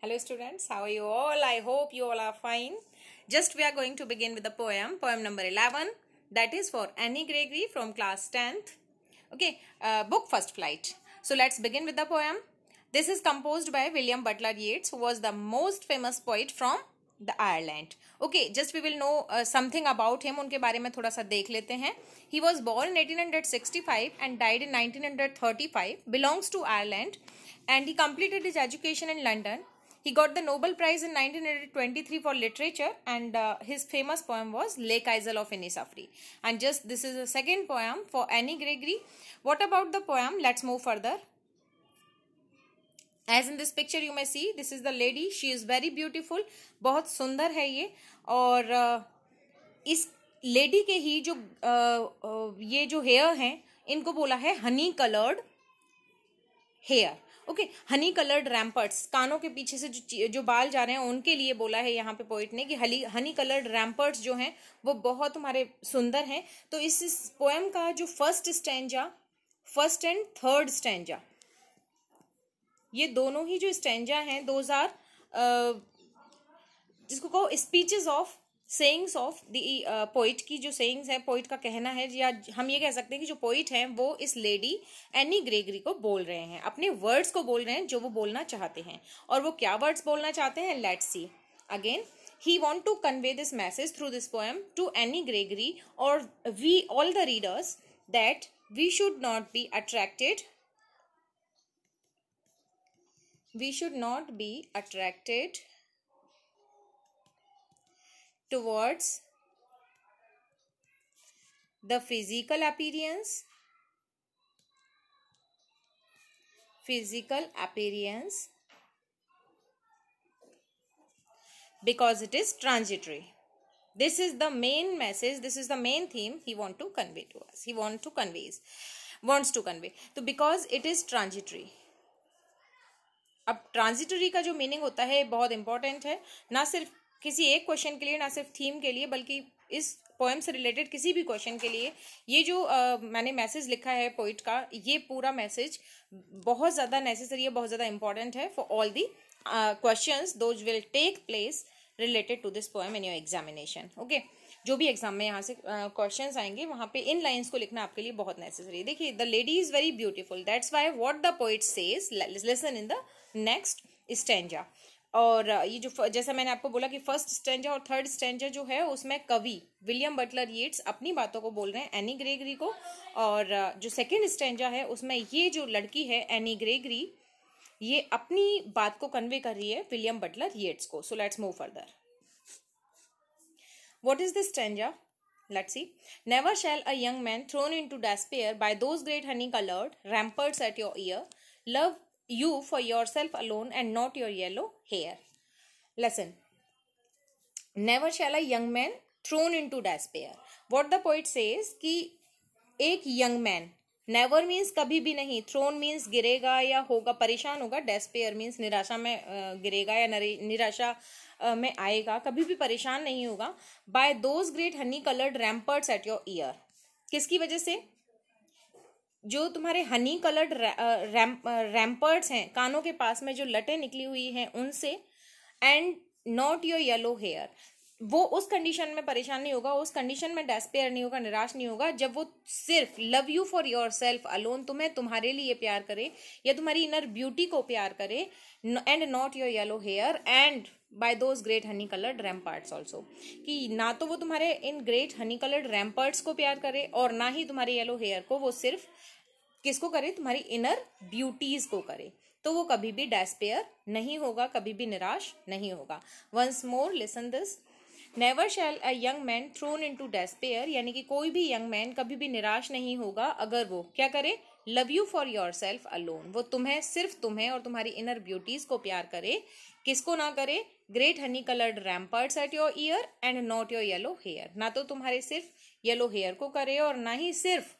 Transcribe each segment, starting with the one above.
Hello students, how are you all? I hope you all are fine. Just we are going to begin with the poem, poem number 11 that is for Annie Gregory from class 10th. Okay, uh, book First Flight. So let's begin with the poem. This is composed by William Butler Yeats who was the most famous poet from the ireland okay just we will know something about him उनके बारे में थोड़ा सा देख लेते हैं he was born eighteen hundred sixty five and died in nineteen hundred thirty five belongs to Ireland and he he got the Nobel Prize in 1923 for literature and uh, his famous poem was Lake Isle of Enisafri. And just this is the second poem for Annie Gregory. What about the poem? Let's move further. As in this picture you may see this is the lady she is very beautiful बहुत सुंदर है ये और uh, इस lady के ही जो uh, uh, ये जो hair हैं इनको बोला है honey coloured hair. Okay honey coloured ramparts कानों के पीछे से जो जो बाल जा रहे हैं उनके लिए बोला है यहाँ पे पोइट ने कि हली हनी कलर्ड रैम्पर्ट्स जो हैं वो बहुत हमारे सुंदर हैं तो इस, इस पोएम का जो first stanza first and third stanza ये दोनों ही जो स्टैंडा हैं दो आर uh, जिसको कहो speeches of sayings of the poet की जो सेंग्स है पोइट का कहना है या हम ये कह सकते हैं कि जो पोइट है वो इस लेडी एनी ग्रेगरी को बोल रहे हैं अपने वर्ड्स को बोल रहे हैं जो वो बोलना चाहते हैं और वो क्या वर्ड्स बोलना चाहते हैं let see again he want to convey this message through this poem to Annie Gregory और we all the readers that we should not be attracted we should not be attracted towards the physical appearance physical appearance because it is transitory this is the main message this is the main theme he want to convey to us he want to conveys wants to convey so because it is transitory अब transitory का जो meaning होता है बहुत important है ना सिर्फ किसी एक क्वेश्चन के लिए ना सिर्फ थीम के लिए बल्कि इस पोएम से रिलेटेड किसी भी क्वेश्चन के लिए ये जो आ, मैंने मैसेज लिखा है पोइट का ये पूरा मैसेज बहुत ज़्यादा नेसेसरी है बहुत ज़्यादा इंपॉर्टेंट है for all the question those will take place related to this poem in your examination okay जो भी एग्जाम में यहाँ से क्वेश्चंस uh, आएंगे वहाँ पे इन लाइंस को लिखना आपके लिए बहुत नेसेसरी है देखिए the lady is very beautiful that's why what the poet says listen in the next stanza और ये जो जैसा मैंने आपको बोला कि फर्स्ट स्टेंजर और थर्ड स्टेंजर जो है उसमें कवि विलियम बटलर येट्स अपनी बातों को बोल रहे हैं एनी ग्रेगरी को और जो सेकेंड स्टेंजर है उसमें ये जो लड़की है एनी ग्रेगरी ये अपनी बात को कन्वे कर रही है विलियम बटलर येट्स को so let's move further what is this let's Let's see. Never shall a man thrown into despair by those great honey coloured ramparts at your ear Love you for yourself alone and not your yellow hair. Lesson Never shall a young man thrown into despair. What the poet says ki ek young man never means kabhi bhi nahi thrown means girega ya hoga pareshan hoga despair means nirasha mein uh, girega ya nirasha uh, mein aayega kabhi bhi pareshan nahi hoga by those great honey colored ramparts at your ear किसकी वजह से जो तुम्हारे Honey coloured RAM रैम्पर्ट्स हैं कानों के पास में जो लटें निकली हुई हैं उनसे and not your yellow hair वो उस कंडीशन में परेशान नहीं होगा उस कंडीशन में डेस्पेयर नहीं होगा निराश नहीं होगा जब वो सिर्फ love you for yourself alone तुम्हें तुम्हारे लिए प्यार करे या तुम्हारी इनर ब्यूटी को प्यार करे and not your yellow hair and by those great honey coloured ramparts also कि ना तो वो तुम्हारे इन ग्रेट हनी कलर्ड रैम्पर्ट्स को प्यार करे और ना ही तुम्हारे येलो हेयर को वो सिर्फ किसको करे तुम्हारी इनर ब्यूटीज को करे तो वो कभी भी डेस्पेयर नहीं होगा कभी भी निराश नहीं होगा once more listen this never shall a young man thrown into despair यानी कि कोई भी यंग मैन कभी भी निराश नहीं होगा अगर वो क्या करे love you for yourself alone वो तुम्हें सिर्फ तुम्हें और तुम्हारी इनर ब्यूटीज को प्यार करे किसको ना करे great honey coloured ramparts at your ear and not your yellow hair ना तो तुम्हारे सिर्फ येलो हेयर को करे और ना ही सिर्फ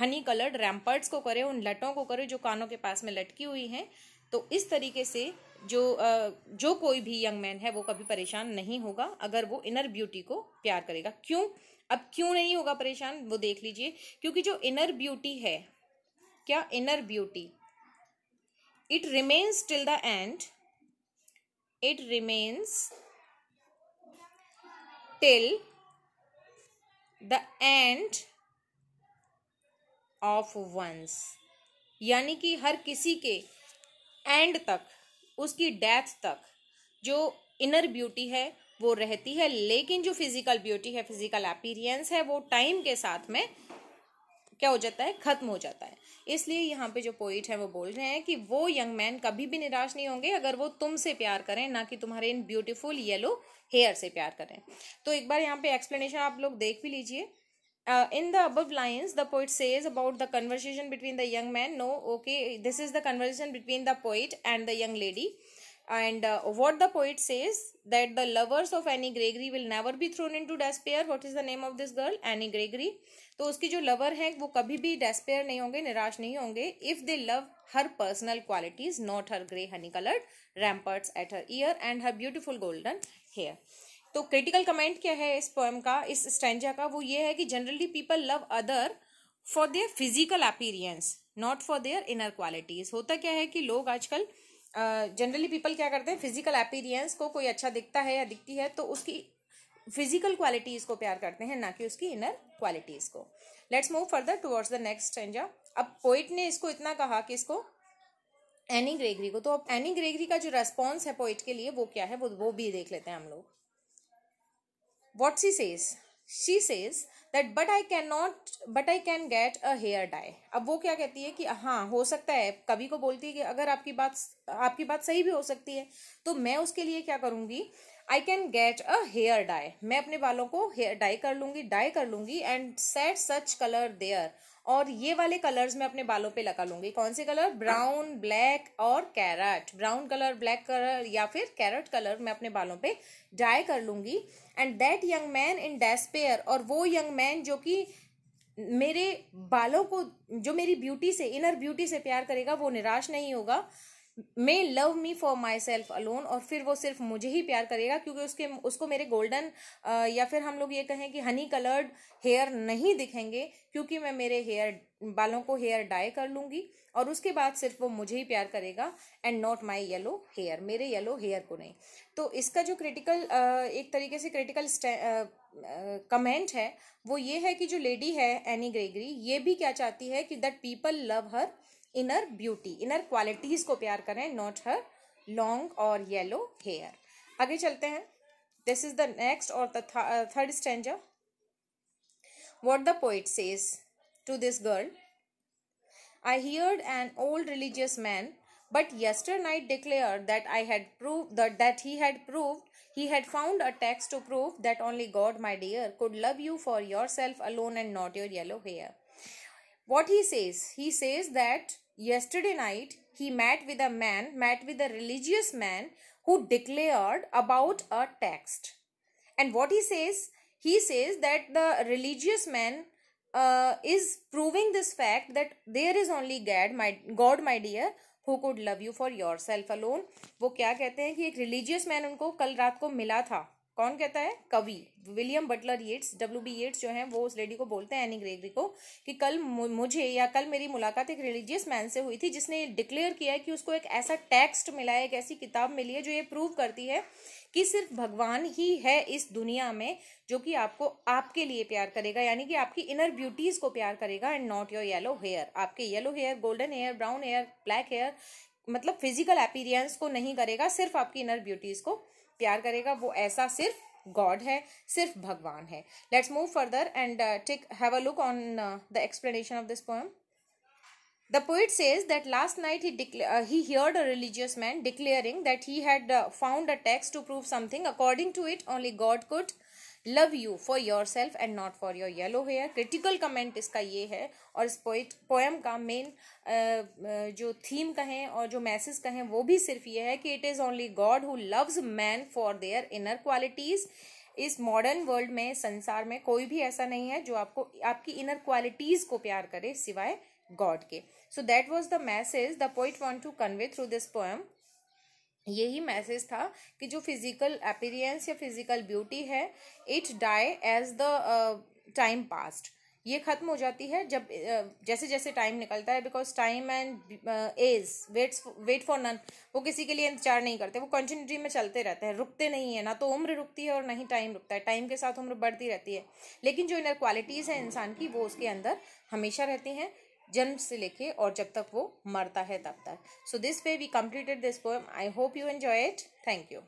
हनी कलर्ड रैम्पर्ट्स को करें उन लटों को करें जो कानों के पास में लटकी हुई हैं तो इस तरीके से जो जो कोई भी यंग मैन है वो कभी परेशान नहीं होगा अगर वो इनर ब्यूटी को प्यार करेगा क्यों अब क्यों नहीं होगा परेशान वो देख लीजिए क्योंकि जो इनर ब्यूटी है क्या inner beauty it remains till the end it remains till the end of once यानी कि हर किसी के एंड तक उसकी डेथ तक जो इनर ब्यूटी है वो रहती है लेकिन जो फिजिकल ब्यूटी है फिजिकल अपीरियंस है वो टाइम के साथ में क्या हो जाता है खत्म हो जाता है इसलिए यहाँ पे जो पोइट है वो बोल रहे हैं कि वो यंग मैन कभी भी निराश नहीं होंगे अगर वो तुमसे प्यार करें ना कि तुम्हारे इन ब्यूटीफुल येलो हेयर से प्यार करें तो एक बार यहाँ पे एक्सप्लेनेशन आप लोग देख भी लीजिए uh, in the above lines the poet says about the conversation between the young man no okay this is the conversation between the poet and the young lady and uh, what the poet says that the lovers of Annie Gregory will never be thrown into despair what is the name of this girl Annie Gregory तो उसकी जो lover है वो कभी भी despair नहीं होंगे निराश नहीं होंगे if they love her personal qualities not her grey honey colored ramparts at her ear and her beautiful golden hair तो क्रिटिकल कमेंट क्या है इस पोएम का इस स्टैंडा का वो ये है कि generally people love other for their physical appearance not for their inner qualities होता क्या है कि लोग आजकल जनरली uh, पीपल क्या करते हैं फिजिकल अपीरियंस को कोई अच्छा दिखता है या दिखती है तो उसकी फिजिकल क्वालिटीज़ को प्यार करते हैं ना कि उसकी इनर क्वालिटीज़ को let's move further towards the next stanza अब पोइट ने इसको इतना कहा कि इसको एनी ग्रेगरी को तो अब एनी ग्रेगरी का जो रेस्पॉन्स है पोइट के लिए वो क्या है वो वो भी देख लेते हैं हम लोग what she says she says that but I cannot but I can get a hair dye अब वो क्या कहती है कि हाँ हो सकता है कभी को बोलती है कि अगर आपकी बात आपकी बात सही भी हो सकती है तो मैं उसके लिए क्या करूँगी I can get a hair dye मैं अपने बालों को हेयर डाई कर लूँगी डाई कर लूँगी and set such colour there और ये वाले कलर्स मैं अपने बालों पे लगा लूँगी कौन से कलर ब्राउन ब्लैक और carrot brown colour black colour या फिर कैरेट कलर मैं अपने बालों पे डाई कर लूंगी and that young man in despair और वो यंग मैन जो कि मेरे बालों को जो मेरी ब्यूटी से इनर ब्यूटी से प्यार करेगा वो निराश नहीं होगा may love me for myself alone और फिर वो सिर्फ मुझे ही प्यार करेगा क्योंकि उसके उसको मेरे गोल्डन या फिर हम लोग ये कहें कि हनी कलर्ड हेयर नहीं दिखेंगे क्योंकि मैं मेरे हेयर बालों को हेयर डाई कर लूँगी और उसके बाद सिर्फ वो मुझे ही प्यार करेगा and not my yellow hair मेरे येलो हेयर को नहीं तो इसका जो क्रिटिकल एक तरीके से क्रिटिकल कमेंट है वो ये है कि जो लेडी है एनी ग्रेगरी ये भी क्या चाहती है कि that people love her inner beauty inner qualities को प्यार करें नॉट हर लॉन्ग और येलो हेयर आगे चलते हैं दिस इज द नेक्स्ट और third stanza what the poet says to this girl I heard an old religious man but yesternight declare that I had prove that he had prove he had found a text to prove that only God my dear could love you for yourself alone and not your yellow hair what he says he says that Yesterday night, he met with a man, met with a religious man who declared about a text. And what he says, he says that the religious man uh, is proving this fact that there is only God, my God, my dear, who could love you for yourself alone. वो क्या कहते हैं कि एक religious man उनको कल रात को मिला था कौन कहता है कवि William Butler Yeats W B Yeats जो है वो उस लेडी को बोलते हैं एनी ग्रेगरी को कि कल मुझे या कल मेरी मुलाकात एक रिलीजियस मैन से हुई थी जिसने डिक्लेयर किया है कि उसको एक ऐसा टेक्स्ट मिला है एक ऐसी किताब मिली है जो ये प्रूव करती है कि सिर्फ भगवान ही है इस दुनिया में जो कि आपको आपके लिए प्यार करेगा यानी कि आपकी इनर ब्यूटीज़ को प्यार करेगा and not your yellow hair आपके yellow hair golden hair brown hair black hair मतलब फिजिकल अपीरियंस को नहीं करेगा सिर्फ आपकी इनर ब्यूटीज़ को प्यार करेगा वो ऐसा सिर्फ गॉड है सिर्फ भगवान है let's move further and take have a look on the explanation of this poem the poet says that last night he he heard a religious man declaring that he had found a text to prove something according to it only God could love you for yourself and not for your yellow hair critical comment इसका ये है और इस poet poem का main uh, uh, जो theme कहें और जो मैसेज कहें वो भी सिर्फ ये है कि it is only God who loves man for their inner qualities इस मॉडर्न वर्ल्ड में संसार में कोई भी ऐसा नहीं है जो आपको आपकी इनर क्वालिटीज़ को प्यार करे सिवाय गॉड के so that was the message the poet want to convey through this poem यही मैसेज था कि जो फिजिकल अपीरियंस या फिजिकल ब्यूटी है it die as the time passed ये ख़त्म हो जाती है जब uh, जैसे जैसे टाइम निकलता है because time and age waits wait for none वो किसी के लिए इंतजार नहीं करते वो कंटिन्यूटी में चलते रहते हैं रुकते नहीं है ना तो उम्र रुकती है और ना ही टाइम रुकता है टाइम के साथ उम्र बढ़ती रहती है लेकिन जो इनर क्वालिटीज़ हैं इंसान की वो उसके अंदर हमेशा रहती हैं जन्म से लेके और जब तक वो मरता है तब तक so this way we completed this poem I hope you enjoy it thank you